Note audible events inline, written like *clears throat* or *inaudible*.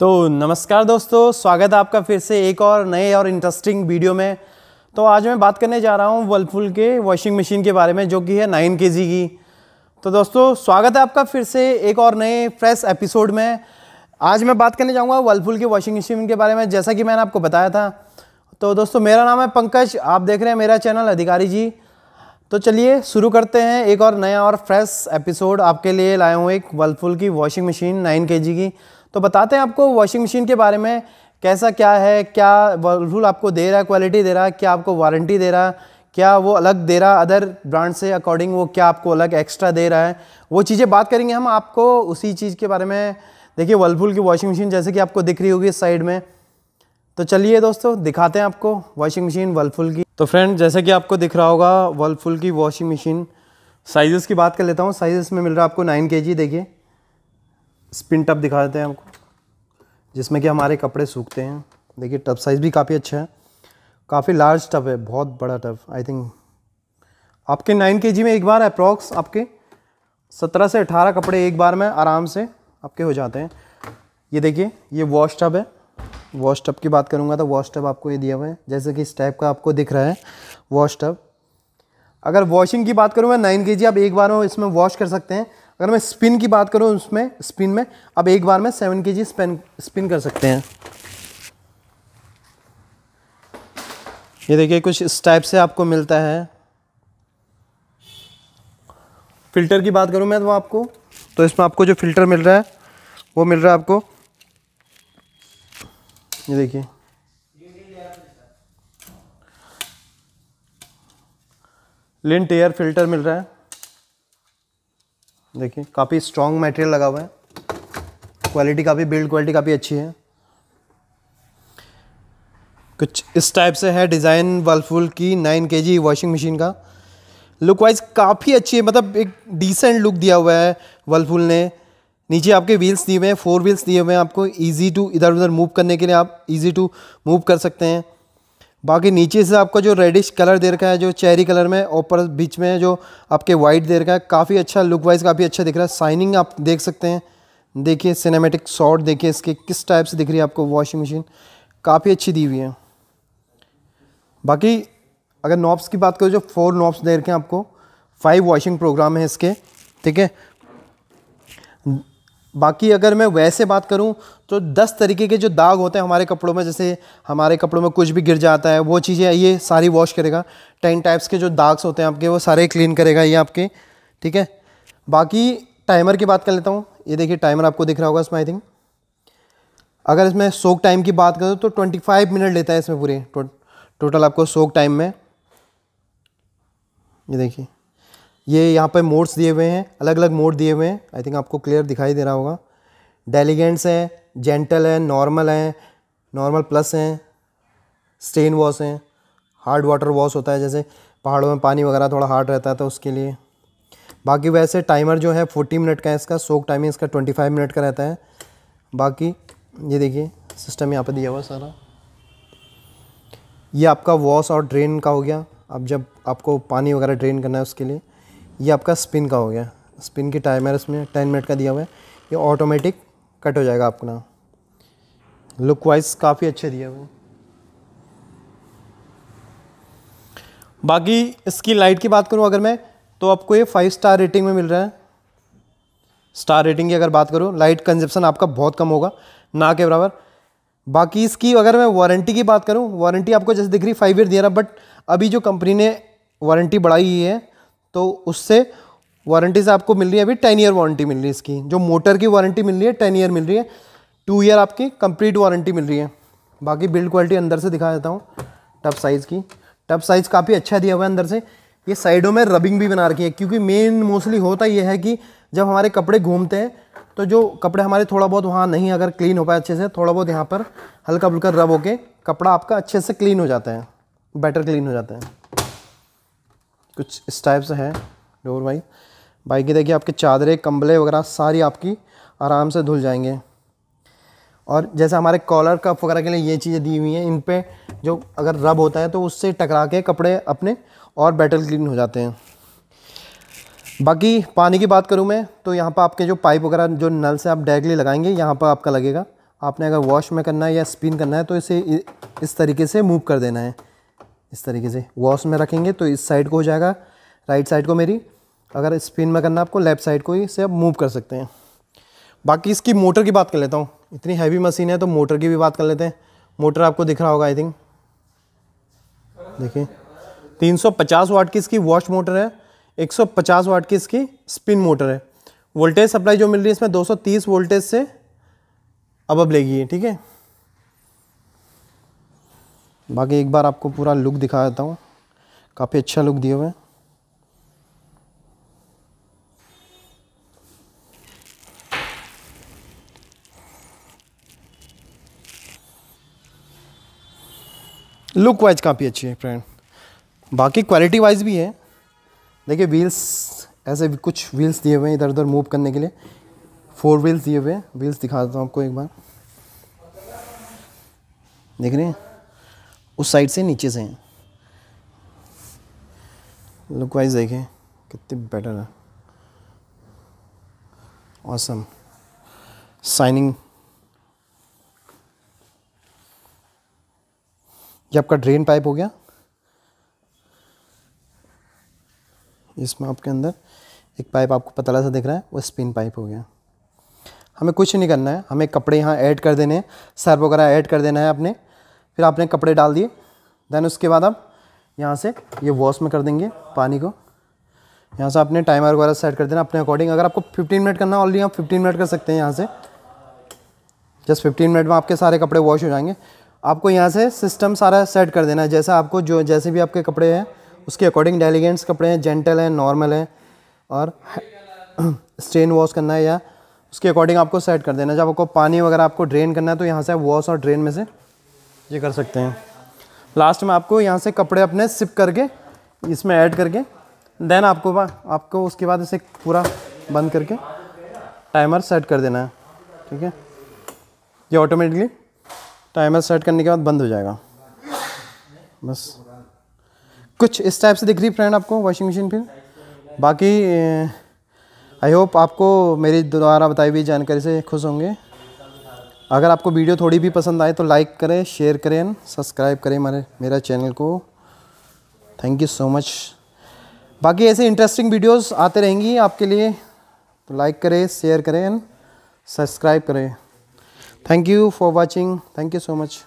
तो नमस्कार दोस्तों स्वागत है आपका फिर से एक और नए और इंटरेस्टिंग वीडियो में तो आज मैं बात करने जा रहा हूँ वर्लपुल के वॉशिंग मशीन के बारे में जो कि है नाइन के की तो दोस्तों स्वागत है आपका फिर से एक और नए फ्रेश एपिसोड में आज मैं बात करने जाऊँगा वर्लपुल की वॉशिंग मशीन के बारे में जैसा कि मैंने आपको बताया था तो दोस्तों मेरा नाम है पंकज आप देख रहे हैं मेरा चैनल अधिकारी जी तो चलिए शुरू करते हैं एक और नया और फ्रेश एपिसोड आपके लिए लाए हूँ एक वर्लफुल की वॉशिंग मशीन नाइन के की तो बताते हैं आपको वॉशिंग मशीन के बारे में कैसा क्या है क्या वर्लफुल आपको दे रहा है क्वालिटी दे रहा है क्या आपको वारंटी दे रहा है क्या वो अलग दे रहा अदर ब्रांड से अकॉर्डिंग वो क्या आपको अलग एक्स्ट्रा दे रहा है वो चीज़ें बात करेंगे हम आपको उसी चीज़ के बारे में देखिए वर्लफुल की वॉशिंग मशीन जैसे कि आपको दिख रही होगी इस साइड में तो चलिए दोस्तों दिखाते हैं आपको वॉशिंग मशीन वर्लफुल की तो फ्रेंड जैसे कि आपको दिख रहा होगा वर्लफुल की वॉशिंग मशीन साइज़ की बात कर लेता हूँ साइज़ में मिल रहा है आपको नाइन के देखिए स्पिन टप दिखा देते हैं आपको जिसमें कि हमारे कपड़े सूखते हैं देखिए टप साइज़ भी काफ़ी अच्छा है काफ़ी लार्ज टब है बहुत बड़ा टब आई थिंक आपके नाइन के में एक बार अप्रॉक्स आपके सत्रह से अठारह कपड़े एक बार में आराम से आपके हो जाते हैं ये देखिए ये वॉश टब है वॉश टब की बात करूँगा तो वॉश टब आपको ये दिया हुआ है जैसे कि इस टाइप का आपको दिख रहा है वॉश टब अगर वॉशिंग की बात करूँ मैं नाइन के आप एक बार में इसमें वॉश कर सकते हैं अगर मैं स्पिन की बात करूँ उसमें स्पिन में अब एक बार में सेवन के जी स्पिन स्पिन कर सकते हैं ये देखिए कुछ इस टाइप से आपको मिलता है फ़िल्टर की बात करूँ मैं तो आपको तो इसमें आपको जो फ़िल्टर मिल रहा है वो मिल रहा है आपको ये देखिए लिंट एयर फिल्टर मिल रहा है देखिए काफ़ी स्ट्रॉन्ग मटेरियल लगा हुआ है क्वालिटी काफ़ी बिल्ड क्वालिटी काफ़ी अच्छी है कुछ इस टाइप से है डिज़ाइन वर्लफुल की nine K G washing machine का लुक वाइज काफ़ी अच्छी है मतलब एक डिसेंट लुक दिया हुआ है वर्लफुल ने नीचे आपके व्हील्स दिए हुए हैं फोर व्हील्स दिए हुए हैं आपको ईजी टू इधर उधर मूव करने के लिए आप ईजी टू मूव कर सकते हैं बाकी नीचे से आपका जो रेडिश कलर दे रखा है जो चेरी कलर में ऊपर बीच में जो आपके वाइट दे रखा है काफ़ी अच्छा लुक वाइज काफ़ी अच्छा दिख रहा है साइनिंग आप देख सकते हैं देखिए सिनेमेटिक शॉट देखिए इसके किस टाइप से दिख रही है आपको वॉशिंग मशीन काफ़ी अच्छी दी हुई है बाकी अगर नॉब्स की बात करो जो फोर नॉब्स दे रखे हैं आपको फाइव वॉशिंग प्रोग्राम है इसके ठीक है बाकी अगर मैं वैसे बात करूं तो दस तरीके के जो दाग होते हैं हमारे कपड़ों में जैसे हमारे कपड़ों में कुछ भी गिर जाता है वो चीज़ें ये सारी वॉश करेगा टेन टाइप्स के जो दाग्स होते हैं आपके वो सारे क्लीन करेगा ये आपके ठीक है बाकी टाइमर की बात कर लेता हूँ ये देखिए टाइमर आपको दिख रहा होगा इसमें आई थिंक अगर इसमें सोक टाइम की बात करूँ तो ट्वेंटी फाइव मिनट लेता है इसमें पूरे टोटल आपको सोक टाइम में ये देखिए ये यहाँ पे मोड्स दिए हुए हैं अलग अलग मोड दिए हुए हैं आई थिंक आपको क्लियर दिखाई दे रहा होगा डेलीगेंट्स हैं जेंटल हैं नॉर्मल हैं नॉर्मल प्लस हैं स्टेन वॉश हैं हार्ड वाटर वॉश होता है जैसे पहाड़ों में पानी वगैरह थोड़ा हार्ड रहता है तो उसके लिए बाकी वैसे टाइमर जो है फोर्टी मिनट का है इसका सोक टाइमिंग इसका ट्वेंटी फाइव मिनट का रहता है बाकी ये देखिए सिस्टम यहाँ पर दिया हुआ सारा ये आपका वॉश और ड्रेन का हो गया अब जब आपको पानी वगैरह ड्रेन करना है उसके लिए ये आपका स्पिन का हो गया स्पिन की टाइमर इसमें टेन मिनट का दिया हुआ है ये ऑटोमेटिक कट हो जाएगा अपना लुक वाइज काफ़ी अच्छे दिए हुए बाकी इसकी लाइट की बात करूँ अगर मैं तो आपको ये फाइव स्टार रेटिंग में मिल रहा है स्टार रेटिंग की अगर बात करूँ लाइट कंजप्शन आपका बहुत कम होगा ना के बराबर बाकी इसकी अगर मैं वारंटी की बात करूँ वारंटी आपको जैसे दिख रही फाइव ईयर दिया रहा बट अभी जो कंपनी ने वारंटी बढ़ाई हुई है तो उससे वारंटीज आपको मिल रही है अभी टेन ईयर वारंटी मिल रही है इसकी जो मोटर की वारंटी मिल रही है टेन ईयर मिल रही है टू ईयर आपकी कंप्लीट वारंटी मिल रही है बाकी बिल्ड क्वालिटी अंदर से दिखा देता हूँ टप साइज़ की टप साइज़ काफ़ी अच्छा दिया हुआ है अंदर से ये साइडों में रबिंग भी बना रखी है क्योंकि मेन मोस्टली होता यह है कि जब हमारे कपड़े घूमते हैं तो जो कपड़े हमारे थोड़ा बहुत वहाँ नहीं अगर क्लीन हो पाए अच्छे से थोड़ा बहुत यहाँ पर हल्का फुल्का रब होके कपड़ा आपका अच्छे से क्लीन हो जाता है बेटर क्लीन हो जाता है कुछ इस टाइप से है डोर वाइज बाइक की देखिए आपके चादरें कम्बले वगैरह सारी आपकी आराम से धुल जाएंगे और जैसे हमारे कॉलर कप वगैरह के लिए ये चीज़ें दी हुई हैं इन पर जो अगर रब होता है तो उससे टकरा के कपड़े अपने और बैटल क्लीन हो जाते हैं बाकी पानी की बात करूँ मैं तो यहाँ पर आपके जो पाइप वगैरह जो नल से आप डायरेक्टली लगाएंगे यहाँ पर आपका लगेगा आपने अगर वॉश में करना है या स्पिन करना है तो इसे इस तरीके से मूव कर देना है इस तरीके से वॉश में रखेंगे तो इस साइड को हो जाएगा राइट साइड को मेरी अगर स्पिन में करना आपको लेफ़्ट साइड को ही से आप मूव कर सकते हैं बाकी इसकी मोटर की बात कर लेता हूँ इतनी हैवी मशीन है तो मोटर की भी बात कर लेते हैं मोटर आपको दिख रहा होगा आई थिंक देखिए 350 वाट की इसकी वॉश मोटर है 150 वाट की इसकी स्पिन मोटर है वोल्टेज सप्लाई जो मिल रही है इसमें 230 वोल्टेज से अब अब लेगी ठीक है बाकी एक बार आपको पूरा लुक दिखा देता हूँ काफ़ी अच्छा लुक दिए हुए हैं लुक वाइज काफ़ी अच्छी है फ्रेंड बाकी क्वालिटी वाइज भी है देखिए व्हील्स ऐसे कुछ व्हील्स दिए हुए हैं इधर उधर मूव करने के लिए फोर व्हील्स दिए हुए हैं व्हील्स दिखा देता हूँ आपको एक बार देख रहे हैं उस साइड से नीचे से हैं लुक वाइज देखें कितने बेटर है ऑसम साइनिंग ये आपका ड्रेन पाइप हो गया इसमें आपके अंदर एक पाइप आपको पतला सा दिख रहा है वो स्पिन पाइप हो गया हमें कुछ नहीं करना है हमें कपड़े यहाँ ऐड कर देने हैं सर्व वगैरह ऐड कर देना है आपने फिर आपने कपड़े डाल दिए देन उसके बाद आप यहाँ से ये वॉश में कर देंगे पानी को यहाँ से आपने टाइमर वगैरह सेट कर देना अपने अकॉर्डिंग अगर आपको 15 मिनट करना ऑलरेडी आप 15 मिनट कर सकते हैं यहाँ से जस्ट 15 मिनट में आपके सारे कपड़े वॉश हो जाएंगे आपको यहाँ से सिस्टम सारा सेट कर देना है जैसा आपको जो जैसे भी आपके कपड़े हैं उसके अकॉर्डिंग डेलीगेंट्स कपड़े हैं जेंटल हैं नॉर्मल हैं और स्टेन *clears throat* वॉश करना है या उसके अकॉर्डिंग आपको सेट कर देना जब आपको पानी वगैरह आपको ड्रेन करना है तो यहाँ से आप वॉश और ड्रेन में से ये कर सकते हैं लास्ट में आपको यहाँ से कपड़े अपने सिप करके इसमें ऐड करके देन आपको आपको उसके बाद इसे पूरा बंद करके टाइमर सेट कर देना है ठीक है ये ऑटोमेटिकली टाइमर सेट करने के बाद बंद हो जाएगा बस कुछ इस टाइप से दिख रही फ्रेंड आपको वॉशिंग मशीन फिर बाकी आई होप आपको मेरी द्वारा बताई हुई जानकारी से खुश होंगे अगर आपको वीडियो थोड़ी भी पसंद आए तो लाइक करें शेयर करें सब्सक्राइब करें हमारे मेरा चैनल को थैंक यू सो मच बाकी ऐसे इंटरेस्टिंग वीडियोस आते रहेंगी आपके लिए तो लाइक करें शेयर करें सब्सक्राइब करें thank you for watching thank you so much